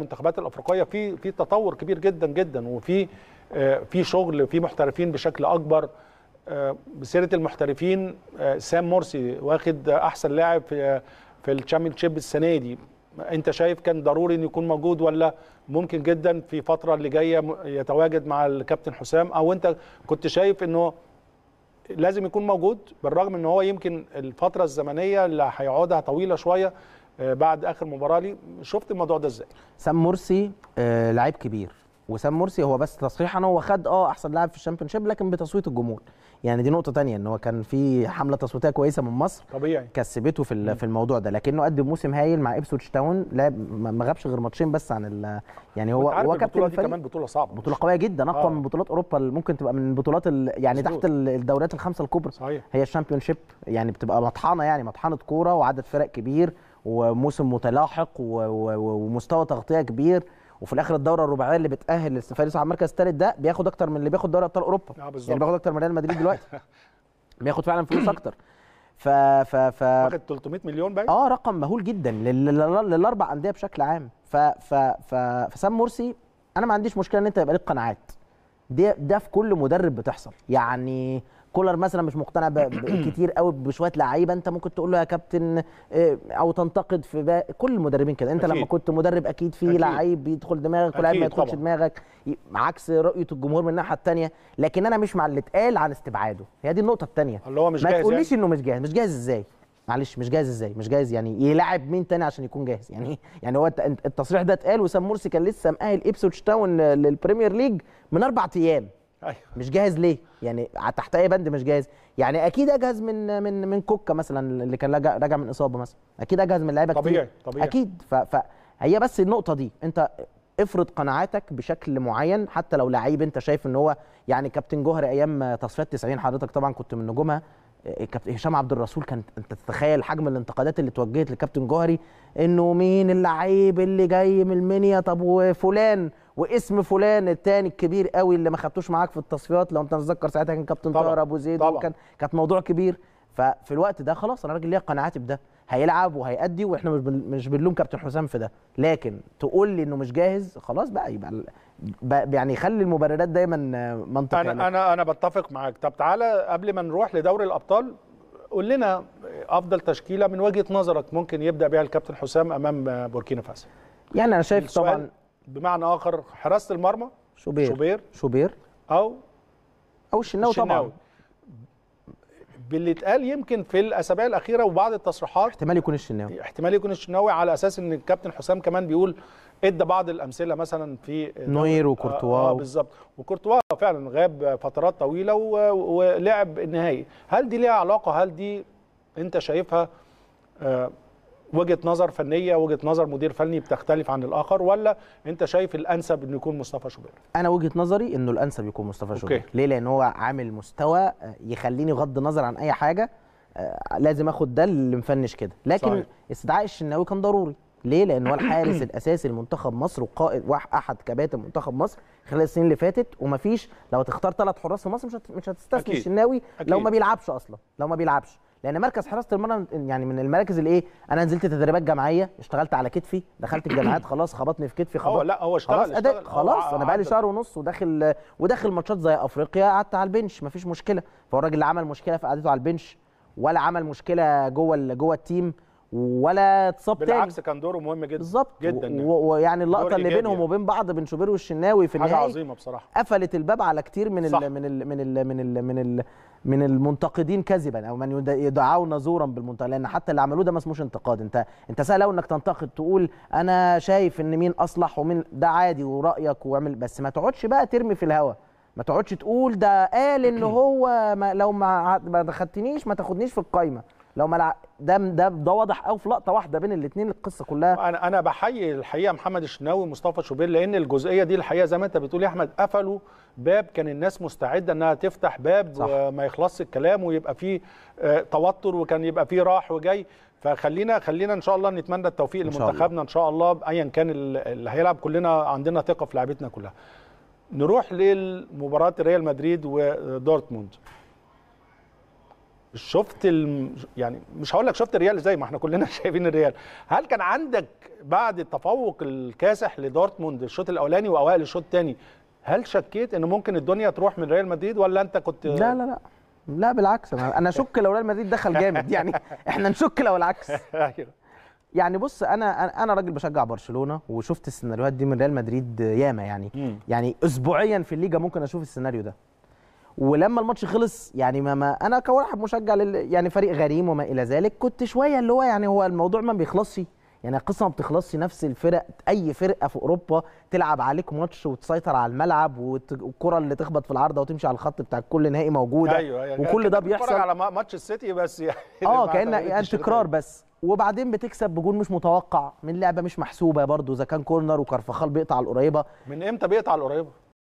المنتخبات الافريقيه في في تطور كبير جدا جدا وفي آه، في شغل في محترفين بشكل اكبر آه، بسيره المحترفين آه، سام مرسي واخد احسن لاعب في في الشامبيونشيب السنه دي انت شايف كان ضروري انه يكون موجود ولا ممكن جدا في الفتره اللي جايه يتواجد مع الكابتن حسام او انت كنت شايف انه لازم يكون موجود بالرغم ان هو يمكن الفتره الزمنيه اللي هيقعدها طويله شويه آه، بعد اخر مباراه لي شفت الموضوع ده ازاي سام مرسي آه، لعيب كبير وسام مرسي هو بس تصريحا هو خد اه احسن لاعب في الشامبيونشيب لكن بتصويت الجمهور يعني دي نقطه تانية ان هو كان في حمله تصويتيه كويسه من مصر طبيعي كسبته في في الموضوع ده لكنه قدم موسم هايل مع ابسوتش تاون لعب ما غابش غير ماتشين بس عن ال يعني هو هو كابتن الفريق كمان بطوله صعبه بطوله قويه جدا اقوى آه. من بطولات اوروبا اللي ممكن تبقى من بطولات يعني تحت الدوريات الخمسه الكبرى صحيح هي الشامبيونشيب يعني بتبقى مطحنه يعني مطحنه كوره وعدد فرق كبير وموسم متلاحق ومستوى تغطيه كبير وفي الاخر الدوره الرباعيه اللي بتاهل السفاريس على المركز الثالث ده بياخد اكتر من اللي بياخد دوري ابطال اوروبا آه اللي يعني بياخد اكتر من ريال مدريد دلوقتي بياخد فعلا فلوس اكتر ف ف ف واخد 300 مليون بقى اه رقم مهول جدا للاربع انديه بشكل عام ف ف ف فسام مرسي انا ما عنديش مشكله ان انت يبقى ليك قناعات دي ده في كل مدرب بتحصل يعني كولر مثلا مش مقتنع كتير قوي بشويه لعيبه انت ممكن تقول له يا كابتن آه، او تنتقد في كل المدربين كده انت أكيد. لما كنت مدرب اكيد في لعيب بيدخل دماغك ولاعيب ما يدخلش طبعا. دماغك عكس رؤيه الجمهور من الناحيه الثانيه لكن انا مش مع اللي اتقال عن استبعاده هي دي النقطه الثانيه اللي هو مش ما جاهز ما تقوليش يعني. انه مش جاهز مش جاهز ازاي معلش مش جاهز ازاي مش جاهز يعني يلاعب مين تاني عشان يكون جاهز يعني يعني هو التصريح ده اتقال وسام مرسي كان لسه مأهل ايبسوتش تاون للبريمير ليج من اربع ايام أيوة. مش جاهز ليه يعني تحت اي بند مش جاهز يعني اكيد اجهز من من من كوكا مثلا اللي كان راجع من اصابه مثلا اكيد اجهز من لعيبه طبيعي كتير. طبيعي اكيد فهي بس النقطه دي انت افرض قناعاتك بشكل معين حتى لو لعيب انت شايف ان هو يعني كابتن جوهر ايام تصفيات 90 حضرتك طبعا كنت من نجومها إيه، كابتن هشام عبد الرسول كان انت تتخيل حجم الانتقادات اللي توجهت لكابتن جوهري انه مين اللعيب اللي جاي من المنيا طب وفلان واسم فلان الثاني الكبير قوي اللي ما خدتوش معاك في التصفيات لو انت تتذكر ساعتها كان كابتن طاهر ابو زيد وكان كانت موضوع كبير ففي الوقت ده خلاص انا راجل ليا قناعاتي بده هيلعب وهيأدي واحنا مش مش بنلوم كابتن حسام في ده لكن تقول لي انه مش جاهز خلاص بقى يبقى يعني خلي المبررات دايما منطقيه انا انا انا بتفق معاك طب تعالى قبل ما نروح لدوري الابطال قول لنا افضل تشكيله من وجهه نظرك ممكن يبدا بها الكابتن حسام امام بوركينا فاسو يعني انا شايف طبعا بمعنى اخر حراسه المرمى شوبير شوبير شوبير او او الشناوي طبعا باللي اتقال يمكن في الاسابيع الاخيره وبعض التصريحات احتمال يكون الشناوي احتمال يكون الشناوي على اساس ان الكابتن حسام كمان بيقول ادى بعض الامثله مثلا في نوير وكورتوا آه،, آه, بالظبط وكورتوا فعلا غاب فترات طويله ولعب النهائي هل دي ليها علاقه هل دي انت شايفها آه وجهه نظر فنيه وجهه نظر مدير فني بتختلف عن الاخر ولا انت شايف الانسب انه يكون مصطفى شوبير انا وجهه نظري انه الانسب يكون مصطفى شوبير ليه لان هو عامل مستوى آه، يخليني غض النظر عن اي حاجه آه، لازم اخد ده اللي مفنش كده لكن صحيح. استدعاء الشناوي كان ضروري ليه لان هو الحارس الاساسي لمنتخب مصر وقائد احد كباتن منتخب مصر خلال السنين اللي فاتت ومفيش لو هتختار ثلاث حراس في مصر مش مش هتستثني الشناوي لو ما بيلعبش اصلا لو ما بيلعبش لان مركز حراسه المرمى يعني من المراكز اللي ايه انا نزلت تدريبات جماعيه اشتغلت على كتفي دخلت الجامعات خلاص خبطني في كتفي خبط لا هو اشتغل خلاص اشتغل خلاص انا بقالي شهر ونص وداخل وداخل ماتشات زي افريقيا قعدت على البنش مفيش مشكله فهو الراجل لا عمل مشكله في قعدته على البنش ولا عمل مشكله جوه جوه التيم ولا اتصاب تاني بالعكس كان دوره مهم جدا بالظبط جدا يعني. ويعني اللقطه اللي بينهم يعني. وبين بعض بين شوبير والشناوي في النهايه حاجه عظيمه بصراحه قفلت الباب على كتير من الـ من الـ من الـ من الـ من الـ من المنتقدين كذبا او من يدعون زورا بالمنتقد لان حتى اللي عملوه ده ما اسموش انتقاد انت انت سهل قوي انك تنتقد تقول انا شايف ان مين اصلح ومين ده عادي ورايك واعمل بس ما تقعدش بقى ترمي في الهواء ما تقعدش تقول ده قال ان هو ما لو ما ما خدتنيش ما تاخدنيش في القايمه لو ما ده ده ده واضح قوي في لقطه واحده بين الاثنين القصه كلها انا انا بحيي الحقيقه محمد الشناوي ومصطفى شوبير لان الجزئيه دي الحقيقه زي ما انت بتقول يا احمد قفلوا باب كان الناس مستعده انها تفتح باب صح. وما يخلصش الكلام ويبقى فيه آه، توتر وكان يبقى فيه راح وجاي فخلينا خلينا ان شاء الله نتمنى التوفيق لمنتخبنا ان شاء الله ايا كان اللي هيلعب كلنا عندنا ثقه في لعبتنا كلها نروح لمباراه ريال مدريد ودورتموند شفت الم... يعني مش هقول لك شفت الريال ازاي ما احنا كلنا شايفين الريال هل كان عندك بعد التفوق الكاسح لدورتموند الشوط الاولاني واوائل الشوط الثاني هل شكيت ان ممكن الدنيا تروح من ريال مدريد ولا انت كنت لا لا لا لا بالعكس انا اشك لو ريال مدريد دخل جامد يعني احنا نشك لو العكس أيوه. يعني بص انا انا راجل بشجع برشلونه وشفت السيناريوهات دي من ريال مدريد ياما يعني يعني اسبوعيا في الليجا ممكن اشوف السيناريو ده ولما الماتش خلص يعني ما, ما انا كواحد مشجع لل يعني فريق غريم وما الى ذلك كنت شويه اللي هو يعني هو الموضوع ما بيخلصش يعني القصه ما بتخلصش نفس الفرق اي فرقه في اوروبا تلعب عليك ماتش وتسيطر على الملعب والكره اللي تخبط في العارضه وتمشي على الخط بتاع كل نهائي موجوده أيوة, أيوة، يعني وكل ده بيحصل على ماتش السيتي بس يعني اه كان يعني تكرار بس وبعدين بتكسب بجون مش متوقع من لعبه مش محسوبه برده اذا كان كورنر وكرفخال بيقطع القريبه من امتى بيقطع القريبه